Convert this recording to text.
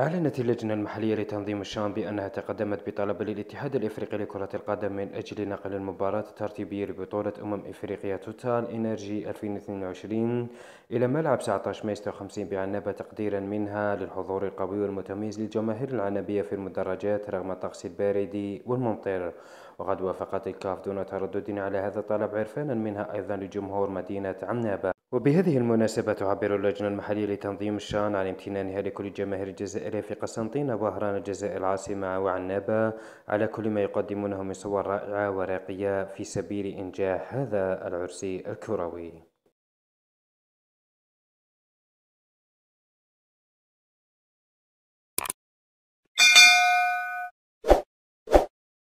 أعلنت اللجنة المحلية لتنظيم الشام بأنها تقدمت بطلب للاتحاد الإفريقي لكرة القدم من أجل نقل المباراة الترتيبية لبطولة أمم إفريقيا توتال إنرجي 2022 إلى ملعب 19 مايس 56 بعنابة تقديرا منها للحضور القوي والمتميز للجماهير العنابية في المدرجات رغم الطقس البارد والممطر وقد وافقت الكاف دون تردد على هذا الطلب عرفانا منها أيضا لجمهور مدينة عنابة وبهذه المناسبة تعبر اللجنة المحلية لتنظيم الشان عن امتنانها لكل الجماهير الجزائرية في قسنطينة وهران الجزائر العاصمة وعنابة على كل ما يقدمونه من صور رائعة وراقية في سبيل إنجاح هذا العرس الكروي